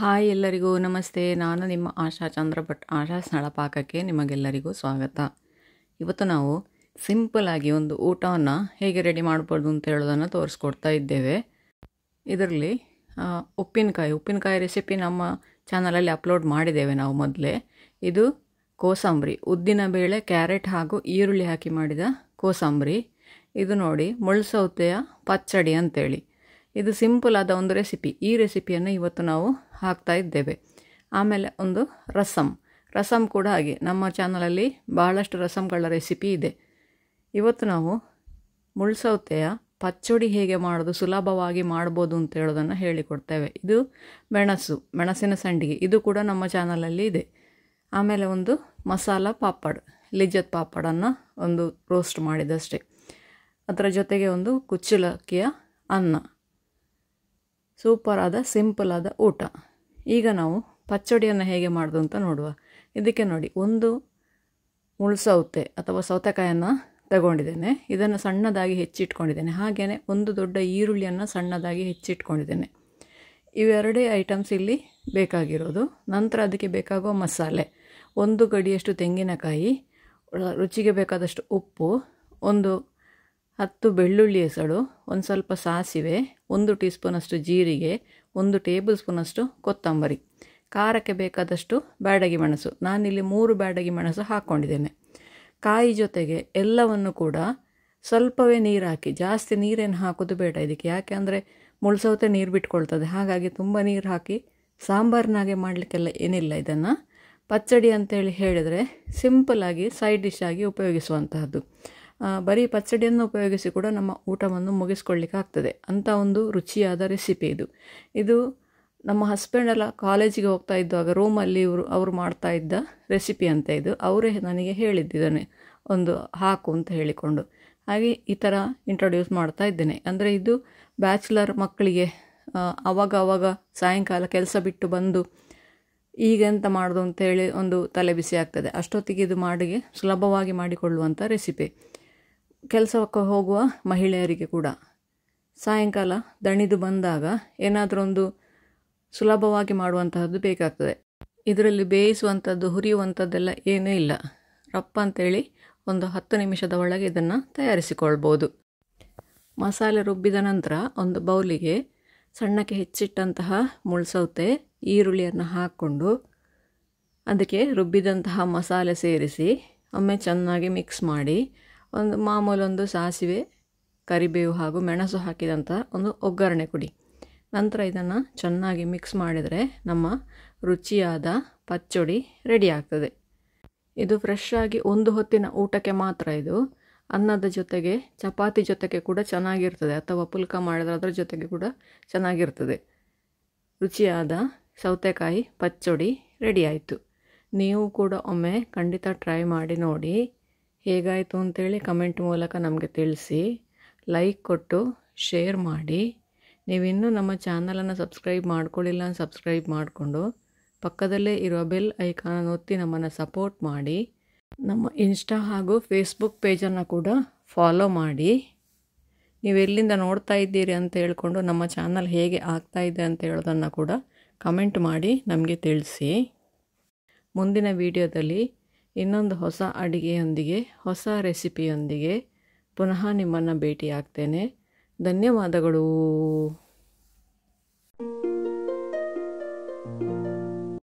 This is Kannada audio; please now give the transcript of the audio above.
ಹಾಯ್ ಎಲ್ಲರಿಗೂ ನಮಸ್ತೆ ನಾನು ನಿಮ್ಮ ಆಶಾ ಚಂದ್ರ ಭಟ್ ಆಶಾ ಪಾಕಕ್ಕೆ ನಿಮಗೆಲ್ಲರಿಗೂ ಸ್ವಾಗತ ಇವತ್ತು ನಾವು ಸಿಂಪಲಾಗಿ ಒಂದು ಊಟವನ್ನು ಹೇಗೆ ರೆಡಿ ಮಾಡ್ಬೋದು ಅಂತ ಹೇಳೋದನ್ನು ತೋರಿಸ್ಕೊಡ್ತಾ ಇದ್ದೇವೆ ಇದರಲ್ಲಿ ಉಪ್ಪಿನಕಾಯಿ ಉಪ್ಪಿನಕಾಯಿ ರೆಸಿಪಿ ನಮ್ಮ ಚಾನಲಲ್ಲಿ ಅಪ್ಲೋಡ್ ಮಾಡಿದ್ದೇವೆ ನಾವು ಮೊದಲೇ ಇದು ಕೋಸಂಬರಿ ಉದ್ದಿನ ಬೇಳೆ ಕ್ಯಾರೆಟ್ ಹಾಗೂ ಈರುಳ್ಳಿ ಹಾಕಿ ಮಾಡಿದ ಕೋಸಂಬರಿ ಇದು ನೋಡಿ ಮುಳ್ಸೌತೆಯ ಪಚ್ಚಡಿ ಅಂತೇಳಿ ಇದು ಸಿಂಪಲ್ ಆದ ಒಂದು ರೆಸಿಪಿ ಈ ರೆಸಿಪಿಯನ್ನು ಇವತ್ತು ನಾವು ಹಾಕ್ತಾ ಇದ್ದೇವೆ ಆಮೇಲೆ ಒಂದು ರಸಂ ರಸಂ ಕೂಡ ಹಾಗೆ ನಮ್ಮ ಚಾನಲಲ್ಲಿ ಬಹಳಷ್ಟು ರಸಂಗಳ ರೆಸಿಪಿ ಇದೆ ಇವತ್ತು ನಾವು ಮುಳ್ಸೌತೆಯ ಪಚ್ಚಡಿ ಹೇಗೆ ಮಾಡೋದು ಸುಲಭವಾಗಿ ಮಾಡ್ಬೋದು ಅಂತ ಹೇಳೋದನ್ನು ಹೇಳಿಕೊಡ್ತೇವೆ ಇದು ಮೆಣಸು ಮೆಣಸಿನ ಸಂಡಿಗೆ ಇದು ಕೂಡ ನಮ್ಮ ಚಾನಲಲ್ಲಿ ಇದೆ ಆಮೇಲೆ ಒಂದು ಮಸಾಲ ಪಾಪಡ್ ಲಿಜ್ಜತ್ ಪಾಪಡನ್ನು ಒಂದು ರೋಸ್ಟ್ ಮಾಡಿದಷ್ಟೇ ಅದರ ಜೊತೆಗೆ ಒಂದು ಕುಚ್ಚಲಕ್ಕಿಯ ಅನ್ನ ಸೂಪರಾದ ಸಿಂಪಲಾದ ಊಟ ಈಗ ನಾವು ಪಚ್ಚಡಿಯನ್ನು ಹೇಗೆ ಮಾಡೋದು ಅಂತ ನೋಡುವ ಇದಕ್ಕೆ ನೋಡಿ ಒಂದು ಮುಳ್ಸೌತೆ ಅಥವಾ ಸೌತೆಕಾಯನ್ನು ತಗೊಂಡಿದ್ದೇನೆ ಇದನ್ನು ಸಣ್ಣದಾಗಿ ಹೆಚ್ಚಿಟ್ಕೊಂಡಿದ್ದೇನೆ ಹಾಗೆಯೇ ಒಂದು ದೊಡ್ಡ ಈರುಳ್ಳಿಯನ್ನು ಸಣ್ಣದಾಗಿ ಹೆಚ್ಚಿಟ್ಕೊಂಡಿದ್ದೇನೆ ಇವೆರಡೇ ಐಟಮ್ಸ್ ಇಲ್ಲಿ ಬೇಕಾಗಿರೋದು ನಂತರ ಅದಕ್ಕೆ ಬೇಕಾಗುವ ಮಸಾಲೆ ಒಂದು ಗಡಿಯಷ್ಟು ತೆಂಗಿನಕಾಯಿ ರುಚಿಗೆ ಬೇಕಾದಷ್ಟು ಉಪ್ಪು ಒಂದು ಹತ್ತು ಬೆಳ್ಳುಳ್ಳಿ ಎಸಳು ಒಂದು ಸ್ವಲ್ಪ ಸಾಸಿವೆ ಒಂದು ಟೀ ಸ್ಪೂನಷ್ಟು ಜೀರಿಗೆ ಒಂದು ಟೇಬಲ್ ಸ್ಪೂನಷ್ಟು ಕೊತ್ತಂಬರಿ ಖಾರಕ್ಕೆ ಬೇಕಾದಷ್ಟು ಬ್ಯಾಡಗಿ ಮೆಣಸು ನಾನಿಲ್ಲಿ ಮೂರು ಬ್ಯಾಡಗಿ ಮೆಣಸು ಹಾಕ್ಕೊಂಡಿದ್ದೇನೆ ಕಾಯಿ ಜೊತೆಗೆ ಎಲ್ಲವನ್ನು ಕೂಡ ಸ್ವಲ್ಪವೇ ನೀರು ಹಾಕಿ ಜಾಸ್ತಿ ನೀರೇನು ಹಾಕೋದು ಬೇಡ ಇದಕ್ಕೆ ಯಾಕೆ ಅಂದರೆ ಮುಳ್ಸೌತೆ ನೀರು ಬಿಟ್ಕೊಳ್ತದೆ ಹಾಗಾಗಿ ತುಂಬ ನೀರು ಹಾಕಿ ಸಾಂಬಾರಿನಾಗೆ ಮಾಡಲಿಕ್ಕೆಲ್ಲ ಏನಿಲ್ಲ ಇದನ್ನು ಪಚ್ಚಡಿ ಅಂತೇಳಿ ಹೇಳಿದರೆ ಆಗಿ ಸೈಡ್ ಡಿಶ್ ಆಗಿ ಉಪಯೋಗಿಸುವಂತಹದ್ದು ಬರೀ ಪಚ್ಚಡಿಯನ್ನು ಉಪಯೋಗಿಸಿ ಕೂಡ ನಮ್ಮ ಊಟವನ್ನು ಮುಗಿಸ್ಕೊಳ್ಳಿಕ್ಕೆ ಆಗ್ತದೆ ಅಂಥ ಒಂದು ರುಚಿಯಾದ ರೆಸಿಪಿ ಇದು ಇದು ನಮ್ಮ ಹಸ್ಬೆಂಡ್ ಎಲ್ಲ ಕಾಲೇಜಿಗೆ ಹೋಗ್ತಾ ಇದ್ದಾಗ ರೂಮಲ್ಲಿ ಇವರು ಅವರು ಮಾಡ್ತಾ ಇದ್ದ ರೆಸಿಪಿ ಅಂತ ಇದು ಅವರೇ ನನಗೆ ಹೇಳಿದ್ದಿದ್ದಾನೆ ಒಂದು ಹಾಕು ಅಂತ ಹೇಳಿಕೊಂಡು ಹಾಗೆ ಈ ಥರ ಇಂಟ್ರೊಡ್ಯೂಸ್ ಮಾಡ್ತಾ ಇದ್ದೇನೆ ಅಂದರೆ ಇದು ಬ್ಯಾಚುಲರ್ ಮಕ್ಕಳಿಗೆ ಅವಾಗ ಆವಾಗ ಸಾಯಂಕಾಲ ಕೆಲಸ ಬಿಟ್ಟು ಬಂದು ಈಗೆಂತ ಮಾಡೋದು ಅಂತ ಹೇಳಿ ಒಂದು ತಲೆ ಬಿಸಿ ಆಗ್ತದೆ ಅಷ್ಟೊತ್ತಿಗೆ ಇದು ಮಾಡಿಗೆ ಸುಲಭವಾಗಿ ಮಾಡಿಕೊಳ್ಳುವಂಥ ರೆಸಿಪಿ ಕೆಲಸಕ್ಕೆ ಹೋಗುವ ಮಹಿಳೆಯರಿಗೆ ಕೂಡ ಸಾಯಂಕಾಲ ದಣಿದು ಬಂದಾಗ ಏನಾದರೊಂದು ಸುಲಭವಾಗಿ ಮಾಡುವಂತಹದ್ದು ಬೇಕಾಗ್ತದೆ ಇದರಲ್ಲಿ ಬೇಯಿಸುವಂಥದ್ದು ಹುರಿಯುವಂಥದ್ದೆಲ್ಲ ಏನೂ ಇಲ್ಲ ರಪ್ಪ ಅಂತೇಳಿ ಒಂದು ಹತ್ತು ನಿಮಿಷದ ಒಳಗೆ ಇದನ್ನು ತಯಾರಿಸಿಕೊಳ್ಬೋದು ಮಸಾಲೆ ರುಬ್ಬಿದ ನಂತರ ಒಂದು ಬೌಲಿಗೆ ಸಣ್ಣಕ್ಕೆ ಹೆಚ್ಚಿಟ್ಟಂತಹ ಮುಳ್ಸೌತೆ ಈರುಳ್ಳಿಯನ್ನು ಹಾಕ್ಕೊಂಡು ಅದಕ್ಕೆ ರುಬ್ಬಿದಂತಹ ಮಸಾಲೆ ಸೇರಿಸಿ ಒಮ್ಮೆ ಚೆನ್ನಾಗಿ ಮಿಕ್ಸ್ ಮಾಡಿ ಒಂದು ಮಾಮೂಲೊಂದು ಸಾಸಿವೆ ಕರಿಬೇವು ಹಾಗೂ ಮೆಣಸು ಹಾಕಿದಂಥ ಒಂದು ಒಗ್ಗರಣೆ ಕೊಡಿ ನಂತರ ಇದನ್ನು ಚೆನ್ನಾಗಿ ಮಿಕ್ಸ್ ಮಾಡಿದರೆ ನಮ್ಮ ರುಚಿಯಾದ ಪಚ್ಚಡಿ ರೆಡಿ ಆಗ್ತದೆ ಇದು ಫ್ರೆಶ್ ಆಗಿ ಒಂದು ಹೊತ್ತಿನ ಊಟಕ್ಕೆ ಮಾತ್ರ ಇದು ಅನ್ನದ ಜೊತೆಗೆ ಚಪಾತಿ ಜೊತೆಗೆ ಕೂಡ ಚೆನ್ನಾಗಿರ್ತದೆ ಅಥವಾ ಪುಲ್ಕ ಮಾಡಿದ್ರೆ ಅದರ ಜೊತೆಗೆ ಕೂಡ ಚೆನ್ನಾಗಿರ್ತದೆ ರುಚಿಯಾದ ಸೌತೆಕಾಯಿ ಪಚ್ಚಡಿ ರೆಡಿ ಆಯಿತು ನೀವು ಕೂಡ ಒಮ್ಮೆ ಖಂಡಿತ ಟ್ರೈ ಮಾಡಿ ನೋಡಿ ಹೇಗಾಯಿತು ಅಂತೇಳಿ ಕಮೆಂಟ್ ಮೂಲಕ ನಮಗೆ ತಿಳಿಸಿ ಲೈಕ್ ಕೊಟ್ಟು ಶೇರ್ ಮಾಡಿ ನೀವಿನ್ನೂ ನಮ್ಮ ಚಾನಲನ್ನು ಸಬ್ಸ್ಕ್ರೈಬ್ ಮಾಡ್ಕೊಳ್ಳಿಲ್ಲ ಸಬ್ಸ್ಕ್ರೈಬ್ ಮಾಡಿಕೊಂಡು ಪಕ್ಕದಲ್ಲೇ ಇರೋ ಬೆಲ್ ಐಕಾನ್ ಒತ್ತಿ ನಮ್ಮನ್ನು ಸಪೋರ್ಟ್ ಮಾಡಿ ನಮ್ಮ ಇನ್ಸ್ಟಾ ಹಾಗೂ ಫೇಸ್ಬುಕ್ ಪೇಜನ್ನು ಕೂಡ ಫಾಲೋ ಮಾಡಿ ನೀವೆಲ್ಲಿಂದ ನೋಡ್ತಾ ಇದ್ದೀರಿ ಅಂತ ಹೇಳ್ಕೊಂಡು ನಮ್ಮ ಚಾನಲ್ ಹೇಗೆ ಆಗ್ತಾ ಇದೆ ಅಂತ ಹೇಳೋದನ್ನು ಕೂಡ ಕಮೆಂಟ್ ಮಾಡಿ ನಮಗೆ ತಿಳಿಸಿ ಮುಂದಿನ ವಿಡಿಯೋದಲ್ಲಿ ಇನ್ನೊಂದು ಹೊಸ ಅಡುಗೆಯೊಂದಿಗೆ ಹೊಸ ರೆಸಿಪಿಯೊಂದಿಗೆ ಪುನಃ ನಿಮ್ಮನ್ನು ಭೇಟಿಯಾಗ್ತೇನೆ ಧನ್ಯವಾದಗಳು